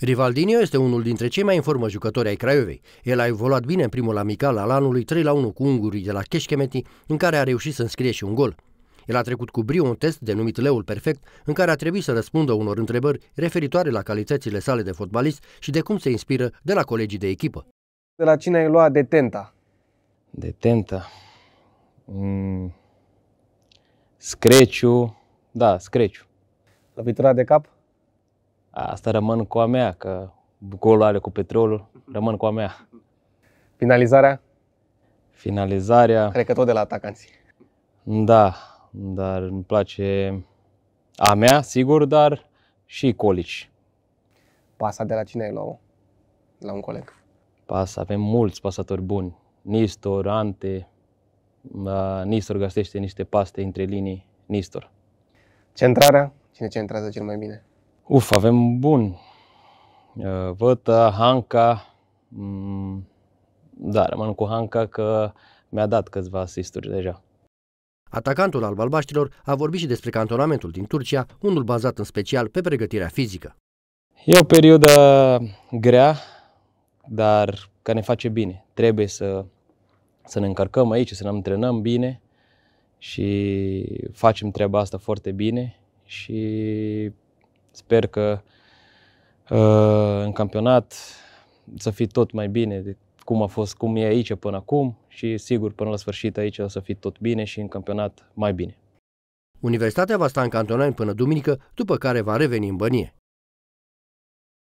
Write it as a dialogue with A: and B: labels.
A: Rivaldinho este unul dintre cei mai în formă jucători ai Craiovei. El a evoluat bine în primul amical al anului 3 la 1 cu ungurii de la Cheșchemeti, în care a reușit să înscrie și un gol. El a trecut cu brio un test denumit Leul Perfect, în care a trebuit să răspundă unor întrebări referitoare la calitățile sale de fotbalist și de cum se inspiră de la colegii de echipă. De la cine ai
B: luat detenta? Detenta? Mm. Screciu, da, Screciu. Lăvitura de cap? Asta rămân cu a mea, că golul are cu petrolul, mhm. rămân cu a mea. Finalizarea? Finalizarea... Cred că tot de la atacanți. Da, dar îmi place a mea, sigur, dar și colici. Pasa de la cine ai luat La un coleg? Pasa, avem mulți pasatori buni. Nistor, Ante, da, Nistor găsește niște paste între linii, Nistor. Centrarea? Cine centrează cel mai bine? Uf, avem bun. Uh, Vătă, Hanca. Mm,
A: da, rămân cu Hanca că mi-a dat câțiva asisturi deja. Atacantul al balbaștilor a vorbit și despre cantonamentul din Turcia, unul bazat în special pe pregătirea fizică.
B: E o perioadă grea, dar care ne face bine. Trebuie să, să ne încărcăm aici, să ne antrenăm bine și facem treaba asta foarte bine și Sper că uh, în campionat să fie tot mai bine de cum a fost, cum e aici până acum și sigur până la sfârșit aici o să fie tot bine și în
A: campionat mai bine. Universitatea va sta în cantonament până duminică, după care va reveni în bănie.